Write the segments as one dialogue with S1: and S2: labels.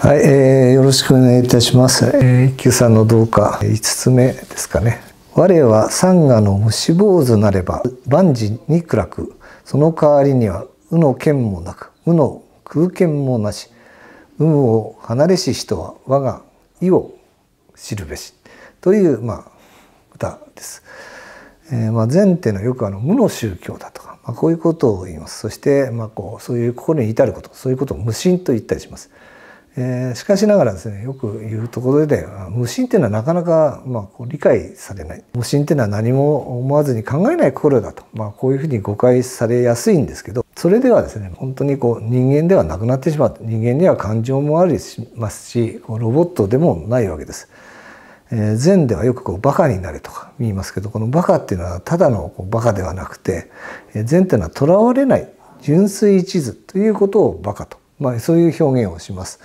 S1: はい、えー、よろしくお願いいたします。えー、一休さんのどうか5つ目ですかね。我は三河の虫坊主なれば万事に暗く、その代わりにはうの剣もなく、うの空剣もなし、有無を離れし人は我が意を知るべし。という、まあ、歌です。えー、まあ、前提のよくあの無の宗教だとか、まあ、こういうことを言います。そして、まあ、こうそういう心に至ることそういうことを無心と言ったりします。えー、しかしながらですねよく言うところで無心っていうのはなかなか、まあ、こう理解されない無心っていうのは何も思わずに考えない心だと、まあ、こういうふうに誤解されやすいんですけどそれではですね本当にこう人間ではなくなってしまう人間には感情もありしますしロボットでもないわけです。えー、禅ではよくこうバカになれとか言いますけどこのバカっていうのはただのこうバカではなくて、えー、禅っていうのはとらわれない純粋一途ということをバカとまあ、そういう表現をします、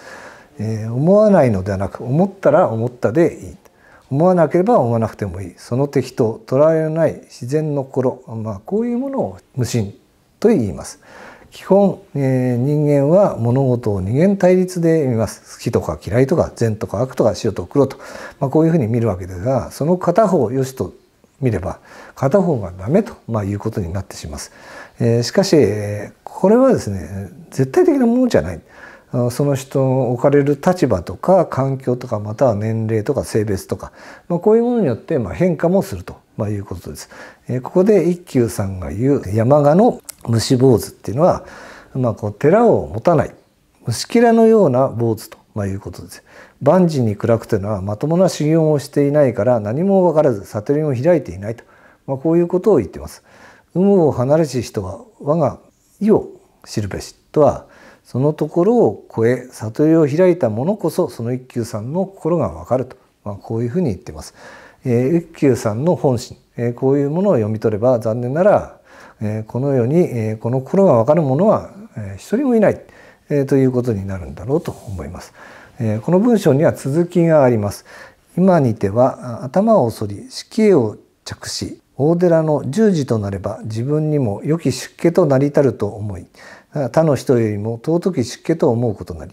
S1: えー、思わないのではなく思ったら思ったでいい思わなければ思わなくてもいいその適当とらえない自然の心、まあ、こういうものを無心と言います基本、えー、人間は物事を二元対立で見ます好きとか嫌いとか善とか悪とか白と黒と、まあ、こういうふうに見るわけですがその片方を良しと見れば片方がダメと、まあ、いうことになってします、えー、しかし、えこれはですね絶対的なものじゃないその人の置かれる立場とか環境とかまたは年齢とか性別とか、まあ、こういうものによってま変化もすると、まいうことです。えここで一休さんが言う山鹿の虫坊主っていうのは、まあ、こう寺を持たない虫けらのような坊主と、まいうことです。万事に暗くというのはまともな修行をしていないから何も分からず悟りを開いていないと、まあ、こういうことを言ってます。有無を離れし人は我が意を知るべしとはそのところを超え悟りを開いた者こそその一休さんの心がわかると、まあ、こういうふうに言っています。えー、一休さんの本心、えー、こういうものを読み取れば残念なら、えー、この世に、えー、この心がわかる者は、えー、一人もいない、えー、ということになるんだろうと思います。えー、この文章には続きがあります。今にては頭を反り死刑を着し大寺の十字となれば自分にも良き出家となりたると思い他の人よりも尊き出家と思うことなり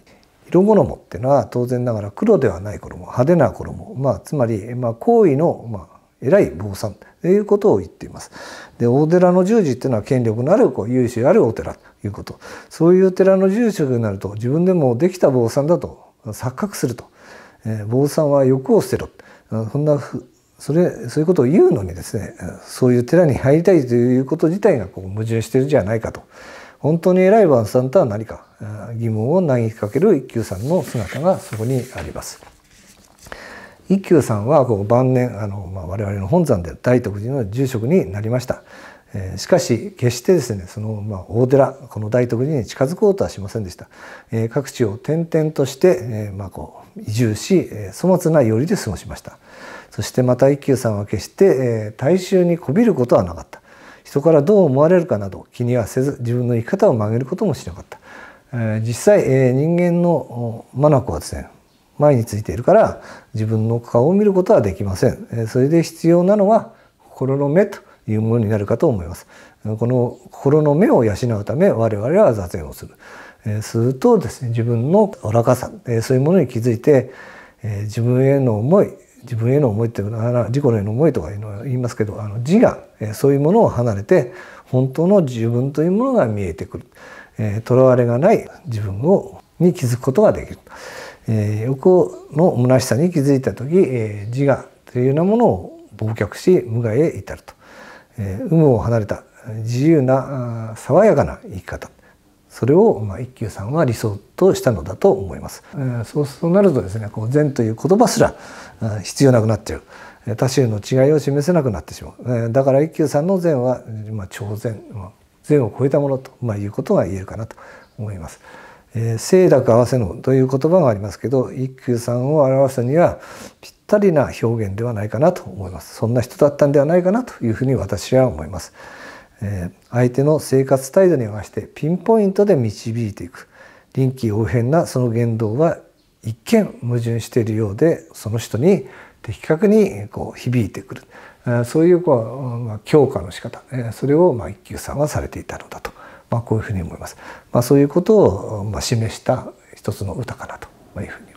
S1: 色衣ってのは当然ながら黒ではない衣派手な衣、まあ、つまり、まあ、行為の、まあ、偉い坊さんということを言っています。で大寺の十字っていうのは権力のあるこう優秀あるお寺ということそういう寺の住職になると自分でもできた坊さんだと錯覚すると、えー、坊さんは欲を捨てろそんなふそれそういうことを言うのにですねそういう寺に入りたいということ自体がこう矛盾してるじゃないかと本当に偉い晩さんとは何か疑問を投げかける一休さんの姿がそこにあります。一休さんはこう晩年あの、まあ、我々の本山で大徳寺の住職になりました。えしかし決してですねその、まあ、大寺この大徳寺に近づこうとはしませんでした、え各地を転々として、えまあ、こう移住し、え粗末な寄りで過ごしましたそしてまた一休さんは決して、え大衆にこびることはなかった人からどう思われるかなど気にはせず自分の生き方を曲げることもしなかった、え実際、え人間の眼はですね前についているから自分の顔を見ることはできません、えそれで必要なのは心の目というものになるかと思います。この心の目を養うため我々は座禅をする。えするとですね自分の愚かさ、えそういうものに気づいて、え自分への思い自分への思いっていうのは自己への思いとか言いますけどあの自我、えそういうものを離れて本当の自分というものが見えてくる。えら囚われがない自分をに気づくことができる。え欲の虚しさに気づいた時、え自我というようなものを忘却し無我へ至ると。え有無を離れた自由な爽やかな生き方それをまあ一休さんは理想としたのだと思います。えそうなるとですねこう善という言葉すら必要なくなっちゃう。他州の違いを示せなくなってしまう。えだから一休さんの善は、まあ、超善、ま善を超えたものと、まあ、いうことが言えるかなと思います。えー、清濁合わせのという言葉がありますけど一休さんを表すにはぴったりな表現ではないかなと思いますそんな人だったんではないかなというふうに私は思います、えー、相手の生活態度に合わせてピンポイントで導いていく臨機応変なその言動は一見矛盾しているようでその人に的確にこう響いてくるそういうこう強化の仕方それをまあ一休さんはされていたのだとまあ、こういうふうに思います。まあ、そういうことを、まあ、示した一つの歌かなというふうに